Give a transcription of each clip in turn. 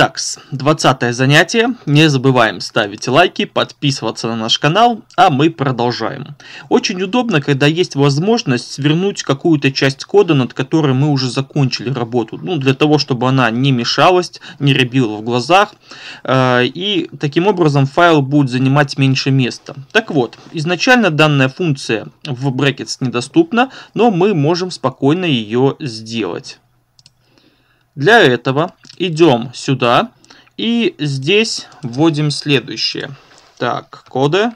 Так, 20 занятие. Не забываем ставить лайки, подписываться на наш канал, а мы продолжаем. Очень удобно, когда есть возможность свернуть какую-то часть кода, над которой мы уже закончили работу. Ну, для того, чтобы она не мешалась, не рябила в глазах. Э, и таким образом файл будет занимать меньше места. Так вот, изначально данная функция в Brackets недоступна, но мы можем спокойно ее сделать. Для этого идем сюда и здесь вводим следующее. Так, коды.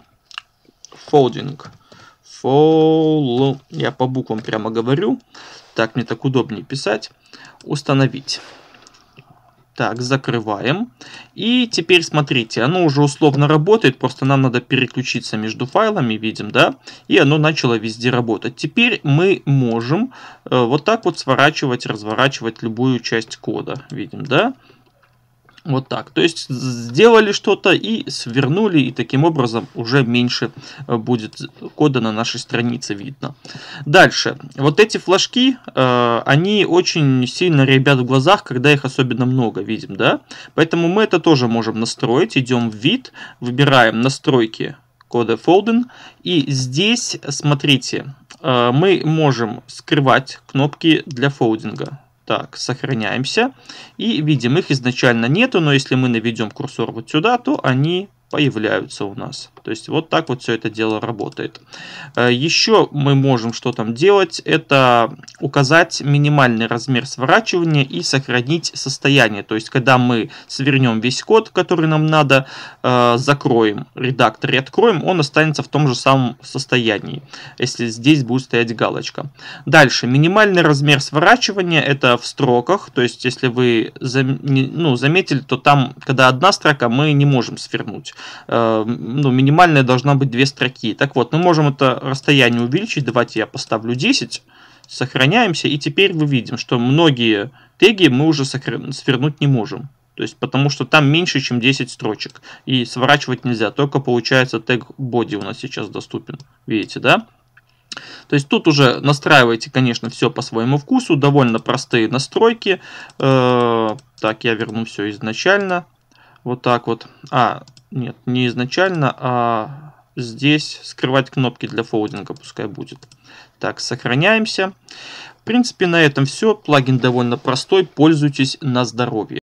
Folding. Follow. Я по буквам прямо говорю. Так, мне так удобнее писать. Установить. Так, закрываем. И теперь смотрите, оно уже условно работает, просто нам надо переключиться между файлами, видим, да? И оно начало везде работать. Теперь мы можем э, вот так вот сворачивать, разворачивать любую часть кода, видим, да? Вот так. То есть сделали что-то и свернули, и таким образом уже меньше э, будет кода на нашей странице видно. Дальше. Вот эти флажки, э, они очень сильно ребят в глазах, когда их особенно много видим, да? Поэтому мы это тоже можем настроить. Идем в вид, выбираем настройки кода Folding И здесь, смотрите, э, мы можем скрывать кнопки для фолдинга. Так, сохраняемся. И видим, их изначально нету, но если мы наведем курсор вот сюда, то они появляются у нас. То есть вот так вот все это дело работает. Э, Еще мы можем что там делать, это указать минимальный размер сворачивания и сохранить состояние. То есть когда мы свернем весь код, который нам надо, э, закроем редактор и откроем, он останется в том же самом состоянии, если здесь будет стоять галочка. Дальше, минимальный размер сворачивания это в строках, то есть если вы ну, заметили, то там, когда одна строка, мы не можем свернуть есть э, ну, минимальная должна быть две строки. Так вот, мы можем это расстояние увеличить. Давайте я поставлю 10. Сохраняемся. И теперь мы видим, что многие теги мы уже свернуть не можем. То есть, потому что там меньше, чем 10 строчек. И сворачивать нельзя. Только получается тег body у нас сейчас доступен. Видите, да? То есть тут уже настраивайте, конечно, все по своему вкусу. Довольно простые настройки. Э -э так, я верну все изначально вот так вот. А, нет, не изначально, а здесь скрывать кнопки для фолдинга пускай будет. Так, сохраняемся. В принципе, на этом все. Плагин довольно простой. Пользуйтесь на здоровье.